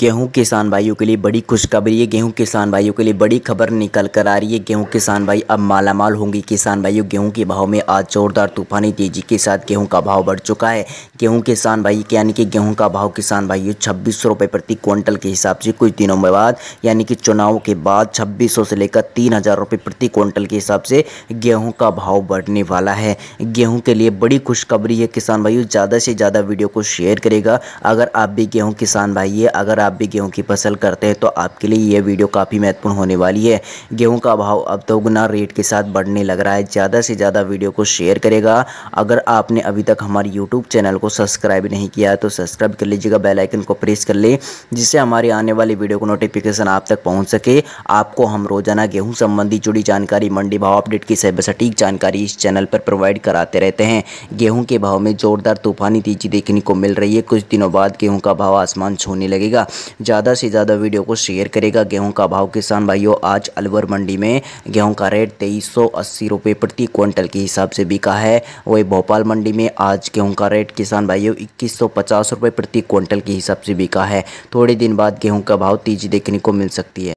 गेहूं किसान भाइयों के लिए बड़ी खुशखबरी है गेहूं किसान भाइयों के लिए बड़ी खबर निकल कर आ रही है गेहूं किसान भाई अब मालामाल होंगे किसान भाइयों गेहूं के भाव में आज जोरदार तूफानी तेजी के साथ गेहूं का भाव बढ़ चुका है गेहूं किसान भाई के यानी कि गेहूं का भाव किसान भाइयों छब्बीस रुपये प्रति क्विंटल के हिसाब से कुछ दिनों में बाद यानी कि चुनाव के बाद छब्बीस से लेकर तीन हज़ार प्रति क्विंटल के हिसाब से गेहूँ का भाव बढ़ने वाला है गेहूँ के लिए बड़ी खुशखबरी है किसान भाइयों ज़्यादा से ज़्यादा वीडियो को शेयर करेगा अगर आप भी गेहूँ किसान भाई अगर आप भी गेहूँ की फसल करते हैं तो आपके लिए ये वीडियो काफ़ी महत्वपूर्ण होने वाली है गेहूँ का भाव अब तो गुना रेट के साथ बढ़ने लग रहा है ज़्यादा से ज़्यादा वीडियो को शेयर करेगा अगर आपने अभी तक हमारे यूट्यूब चैनल को सब्सक्राइब नहीं किया तो सब्सक्राइब कर लीजिएगा बेलाइकन को प्रेस कर लें जिससे हमारी आने वाली वीडियो को नोटिफिकेशन आप तक पहुँच सके आपको हम रोज़ाना गेहूँ संबंधी जुड़ी जानकारी मंडी भाव अपडेट की सटीक जानकारी इस चैनल पर प्रोवाइड कराते रहते हैं गेहूँ के भाव में ज़ोरदार तूफानी तेजी देखने को मिल रही है कुछ दिनों बाद गेहूँ का भाव आसमान छूने लगेगा ज़्यादा से ज़्यादा वीडियो को शेयर करेगा गेहूँ का भाव किसान भाइयों आज अलवर मंडी में गेहूँ का रेट तेईस सौ प्रति क्विंटल के हिसाब से बिका है वही भोपाल मंडी में आज गेहूँ का रेट किसान भाइयों इक्कीस सौ प्रति क्विंटल के हिसाब से बिका है थोड़े दिन बाद गेहूँ का भाव तेजी देखने को मिल सकती है